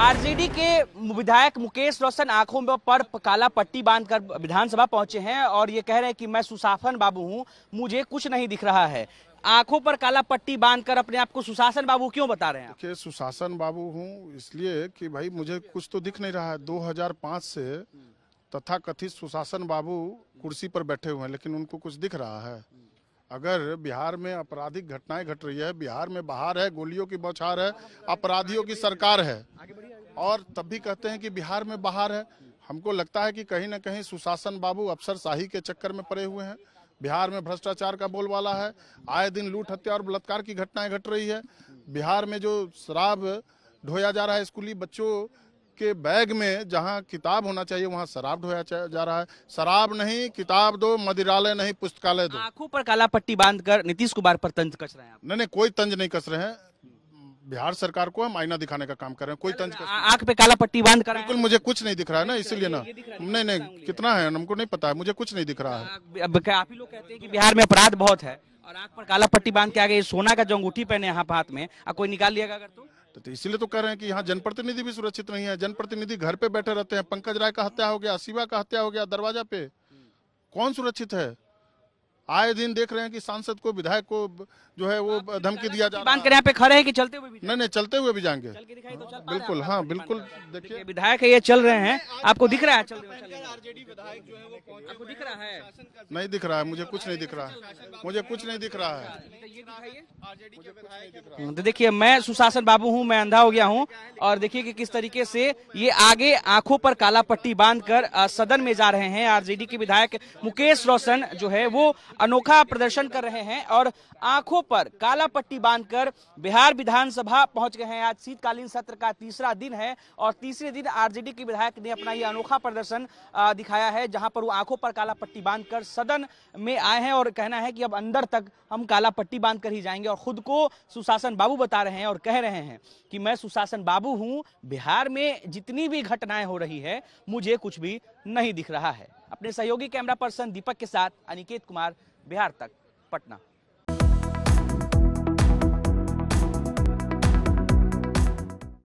RJD के विधायक मुकेश रोशन आंखों में पर काला पट्टी बांधकर विधानसभा पहुंचे हैं और ये कह रहे हैं कि मैं सुशासन बाबू हूं मुझे कुछ नहीं दिख रहा है आंखों पर काला पट्टी बांधकर अपने आप को सुशासन बाबू क्यों बता रहे हैं कि सुशासन बाबू हूं इसलिए कि भाई मुझे कुछ तो दिख नहीं रहा है 2005 से तथा कथित सुशासन बाबू कुर्सी पर बैठे हुए हैं लेकिन उनको कुछ दिख रहा है अगर बिहार में आपराधिक घटनाएं घट रही है बिहार में बाहर है गोलियों की बौछार है अपराधियों की सरकार है और तब भी कहते हैं कि बिहार में बाहर है हमको लगता है कि कहीं ना कहीं सुशासन बाबू अफसर शाही के चक्कर में पड़े हुए हैं बिहार में भ्रष्टाचार का बोलबाला है आए दिन लूट हत्या और बलात्कार की घटनाएं घट रही है बिहार में जो शराब ढोया जा रहा है स्कूली बच्चों के बैग में जहां किताब होना चाहिए वहां शराब ढोया जा रहा है शराब नहीं किताब दो मदिरालय नहीं पुस्तकालय दो आंखों पर काला पट्टी बांध कर नीतीश कुमार पर तंज कस रहे हैं नहीं नहीं कोई तंज नहीं कस रहे हैं बिहार सरकार को हम आईना दिखाने का काम कर रहे हैं कोई तंज आंख पे काला पट्टी बांध कर बिल्कुल मुझे कुछ नहीं दिख रहा है ना इसीलिए ना नहीं नहीं कितना है हमको नहीं पता है मुझे कुछ नहीं दिख रहा है अब आप ही लोग कहते हैं कि बिहार में अपराध बहुत है और आंख पर काला पट्टी बांध के आगे सोना का जो अंगूठी पहने हाथ हाथ में कोई निकाल लिया अगर तो तो, तो इसीलिए तो कह रहे हैं कि यहाँ जनप्रतिनिधि भी सुरक्षित नहीं है जनप्रतिनिधि घर पे बैठे रहते हैं पंकज राय का हत्या हो गया शिवा का हत्या हो गया दरवाजा पे कौन सुरक्षित है आए दिन देख रहे हैं कि सांसद को विधायक को जो है वो धमकी दिया जा रहा है पे खड़े हैं कि चलते हुए भी नहीं नहीं चलते हुए भी जाएंगे तो बिल्कुल हाँ बिल्कुल देखिए विधायक ये चल रहे हैं आपको दिख रहा है आपको दिख रहा है नहीं दिख रहा है मुझे कुछ नहीं दिख रहा है मुझे कुछ नहीं दिख रहा है हम्म, तो देखिए मैं सुशासन बाबू हूँ मैं अंधा हो गया हूँ और देखिए कि किस तरीके से ये आगे आंखों पर काला पट्टी बांधकर सदन में जा रहे हैं आरजेडी के विधायक मुकेश रोशन जो है वो अनोखा प्रदर्शन कर रहे हैं और आंखों पर काला पट्टी बांधकर बिहार विधानसभा पहुंच गए हैं आज शीतकालीन सत्र का तीसरा दिन है और तीसरे दिन आरजेडी के विधायक ने अपना यह अनोखा प्रदर्शन दिखाया है जहां पर वो आंखों पर काला पट्टी बांधकर सदन में आए हैं और कहना है कि अब अंदर तक हम काला पट्टी बांध ही जाएंगे और खुद को सुशासन बाबू बता रहे हैं और कह रहे हैं कि मैं सुशासन बाबू हूँ बिहार में जितनी भी घटनाएं हो रही है मुझे कुछ भी नहीं दिख रहा है अपने सहयोगी कैमरा पर्सन दीपक के साथ अनिकेत कुमार बिहार तक पटना